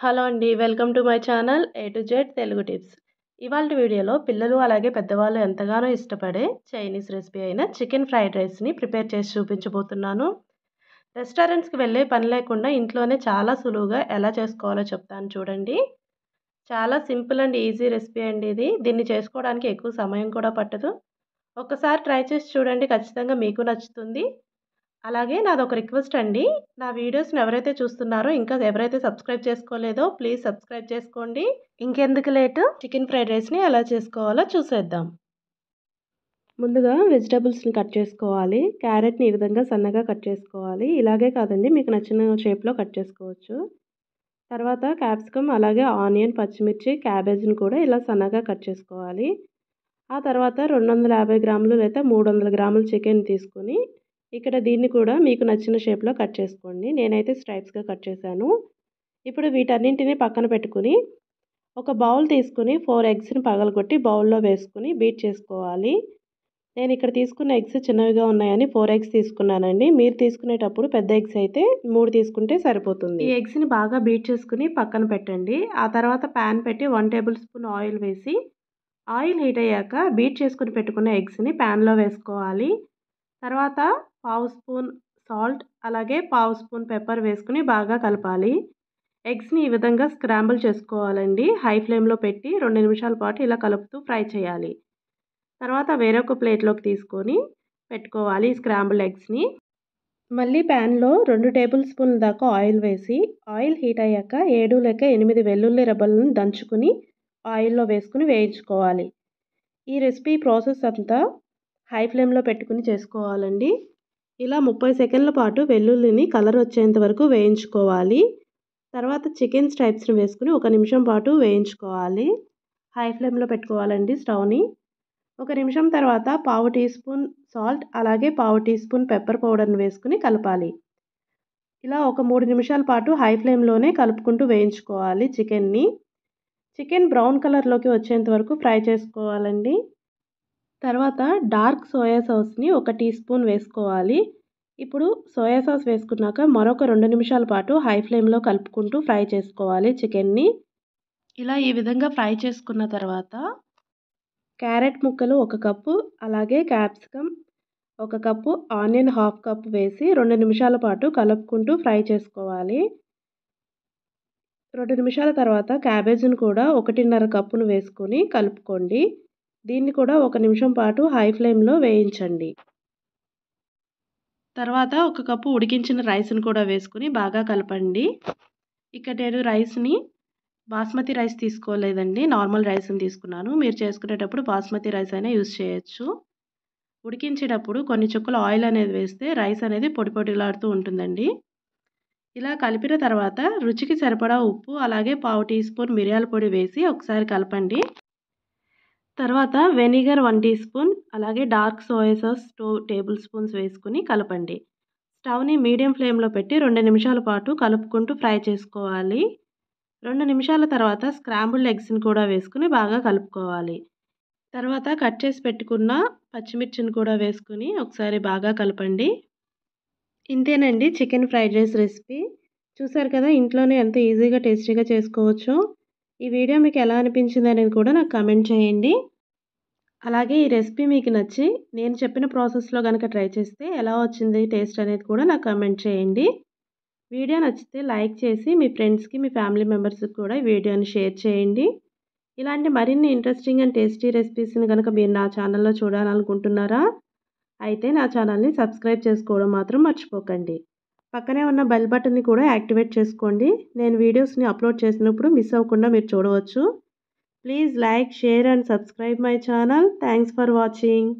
hello అండి welcome to my channel A to Z Telugu tips ఇవాళ వీడియోలో పిల్లలు అలాగే పెద్దవాళ్ళు ఎంతగానో ఇష్టపడే చైనీస్ రెసిపీ అయిన చికెన్ ఫ్రైడ్ రైస్ని ప్రిపేర్ చేసి చూపించబోతున్నాను రెస్టారెంట్స్కి వెళ్ళే పని లేకుండా ఇంట్లోనే చాలా సులువుగా ఎలా చేసుకోవాలో చెప్తాను చూడండి చాలా సింపుల్ అండ్ ఈజీ రెసిపీ అండి ఇది దీన్ని చేసుకోవడానికి ఎక్కువ సమయం కూడా పట్టదు ఒకసారి ట్రై చేసి చూడండి ఖచ్చితంగా మీకు నచ్చుతుంది అలాగే నాది ఒక రిక్వెస్ట్ అండి నా వీడియోస్ని ఎవరైతే చూస్తున్నారో ఇంకా ఎవరైతే సబ్స్క్రైబ్ చేసుకోలేదో ప్లీజ్ సబ్స్క్రైబ్ చేసుకోండి ఇంకెందుకు లేటు చికెన్ ఫ్రైడ్ రైస్ని ఎలా చేసుకోవాలో చూసేద్దాం ముందుగా వెజిటబుల్స్ని కట్ చేసుకోవాలి క్యారెట్ని ఈ విధంగా సన్నగా కట్ చేసుకోవాలి ఇలాగే కాదండి మీకు నచ్చిన షేప్లో కట్ చేసుకోవచ్చు తర్వాత క్యాప్సికమ్ అలాగే ఆనియన్ పచ్చిమిర్చి క్యాబేజ్ని కూడా ఇలా సన్నగా కట్ చేసుకోవాలి ఆ తర్వాత రెండు వందల యాభై గ్రాములు లేదా మూడు వందల గ్రాములు చికెన్ తీసుకుని ఇక్కడ దీన్ని కూడా మీకు నచ్చిన షేప్లో కట్ చేసుకోండి నేనైతే స్ట్రైప్స్గా కట్ చేశాను ఇప్పుడు వీటన్నింటినీ పక్కన పెట్టుకుని ఒక బౌల్ తీసుకుని ఫోర్ ఎగ్స్ని పగలగొట్టి బౌల్లో వేసుకుని బీట్ చేసుకోవాలి నేను ఇక్కడ తీసుకున్న ఎగ్స్ చిన్నవిగా ఉన్నాయని ఫోర్ ఎగ్స్ తీసుకున్నానండి మీరు తీసుకునేటప్పుడు పెద్ద ఎగ్స్ అయితే మూడు తీసుకుంటే సరిపోతుంది ఈ ఎగ్స్ని బాగా బీట్ చేసుకుని పక్కన పెట్టండి ఆ తర్వాత ప్యాన్ పెట్టి వన్ టేబుల్ స్పూన్ ఆయిల్ వేసి ఆయిల్ హీట్ అయ్యాక బీట్ చేసుకుని పెట్టుకున్న ఎగ్స్ని ప్యాన్లో వేసుకోవాలి తర్వాత పావు స్పూన్ సాల్ట్ అలాగే పావు స్పూన్ పెప్పర్ వేసుకుని బాగా కలపాలి ఎగ్స్ని ఈ విధంగా స్క్రాంబుల్ చేసుకోవాలండి హై ఫ్లేమ్లో పెట్టి రెండు నిమిషాల పాటు ఇలా కలుపుతూ ఫ్రై చేయాలి తర్వాత వేరొక ప్లేట్లోకి తీసుకొని పెట్టుకోవాలి స్క్రాంబుల్ ఎగ్స్ని మళ్ళీ ప్యాన్లో రెండు టేబుల్ స్పూన్ దాకా ఆయిల్ వేసి ఆయిల్ హీట్ అయ్యాక ఏడు లేక ఎనిమిది వెల్లుల్లి రబ్బలను దంచుకుని ఆయిల్లో వేసుకుని వేయించుకోవాలి ఈ రెసిపీ ప్రాసెస్ అంతా హై ఫ్లేమ్లో పెట్టుకుని చేసుకోవాలండి ఇలా ముప్పై సెకండ్ల పాటు వెల్లుల్లిని కలర్ వచ్చేంత వరకు వేయించుకోవాలి తర్వాత చికెన్ స్ట్రైప్స్ని వేసుకుని ఒక నిమిషం పాటు వేయించుకోవాలి హై ఫ్లేమ్లో పెట్టుకోవాలండి స్టవ్ని ఒక నిమిషం తర్వాత పావు టీ స్పూన్ సాల్ట్ అలాగే పావు టీ స్పూన్ పెప్పర్ పౌడర్ని వేసుకుని కలపాలి ఇలా ఒక మూడు నిమిషాల పాటు హై ఫ్లేమ్లోనే కలుపుకుంటూ వేయించుకోవాలి చికెన్ని చికెన్ బ్రౌన్ కలర్లోకి వచ్చేంత వరకు ఫ్రై చేసుకోవాలండి తర్వాత డార్క్ సోయా సాస్ని ఒక టీ స్పూన్ వేసుకోవాలి ఇప్పుడు సోయా సాస్ వేసుకున్నాక మరొక రెండు నిమిషాల పాటు హై ఫ్లేమ్లో కలుపుకుంటూ ఫ్రై చేసుకోవాలి చికెన్ని ఇలా ఈ విధంగా ఫ్రై చేసుకున్న తర్వాత క్యారెట్ ముక్కలు ఒక కప్పు అలాగే క్యాప్సికమ్ ఒక కప్పు ఆనియన్ హాఫ్ కప్ వేసి రెండు నిమిషాల పాటు కలుపుకుంటూ ఫ్రై చేసుకోవాలి రెండు నిమిషాల తర్వాత క్యాబేజీని కూడా ఒకటిన్నర కప్పును వేసుకొని కలుపుకోండి దీన్ని కూడా ఒక నిమిషం పాటు హై ఫ్లేమ్లో వేయించండి తర్వాత ఒక కప్పు ఉడికించిన రైస్ని కూడా వేసుకుని బాగా కలపండి ఇక్కడ నేను రైస్ని బాస్మతి రైస్ తీసుకోలేదండి నార్మల్ రైస్ని తీసుకున్నాను మీరు చేసుకునేటప్పుడు బాస్మతి రైస్ అయినా యూజ్ చేయొచ్చు ఉడికించేటప్పుడు కొన్ని చుక్కలు ఆయిల్ అనేది వేస్తే రైస్ అనేది పొడి పొడిలాడుతూ ఉంటుందండి ఇలా కలిపిన తర్వాత రుచికి సరిపడా ఉప్పు అలాగే పావు టీ స్పూన్ మిరియాల పొడి వేసి ఒకసారి కలపండి తర్వాత వెనిగర్ వన్ టీ స్పూన్ అలాగే dark soya sauce two tablespoons వేసుకుని కలపండి స్టవ్ని మీడియం ఫ్లేమ్లో పెట్టి రెండు నిమిషాల పాటు కలుపుకుంటూ ఫ్రై చేసుకోవాలి రెండు నిమిషాల తర్వాత స్క్రాంబుల్డ్ ఎగ్స్ని కూడా వేసుకుని బాగా కలుపుకోవాలి తర్వాత కట్ చేసి పెట్టుకున్న పచ్చిమిర్చిని కూడా వేసుకుని ఒకసారి బాగా కలపండి ఇంతేనండి చికెన్ ఫ్రైడ్ రైస్ రెసిపీ చూసారు కదా ఇంట్లోనే ఎంత ఈజీగా టేస్టీగా చేసుకోవచ్చు ఈ వీడియో మీకు ఎలా అనిపించింది అనేది కూడా నాకు కమెంట్ చేయండి అలాగే ఈ రెసిపీ మీకు నచ్చి నేను చెప్పిన ప్రాసెస్లో కనుక ట్రై చేస్తే ఎలా వచ్చింది టేస్ట్ అనేది కూడా నాకు కమెంట్ చేయండి వీడియో నచ్చితే లైక్ చేసి మీ ఫ్రెండ్స్కి మీ ఫ్యామిలీ మెంబర్స్కి కూడా ఈ వీడియోని షేర్ చేయండి ఇలాంటి మరిన్ని ఇంట్రెస్టింగ్ అండ్ టేస్టీ రెసిపీస్ని కనుక మీరు నా ఛానల్లో చూడాలనుకుంటున్నారా అయితే నా ఛానల్ని సబ్స్క్రైబ్ చేసుకోవడం మాత్రం మర్చిపోకండి పక్కనే ఉన్న బెల్ బటన్ని కూడా యాక్టివేట్ చేసుకోండి నేను వీడియోస్ని అప్లోడ్ చేసినప్పుడు మిస్ అవ్వకుండా మీరు చూడవచ్చు please like share and subscribe my channel thanks for watching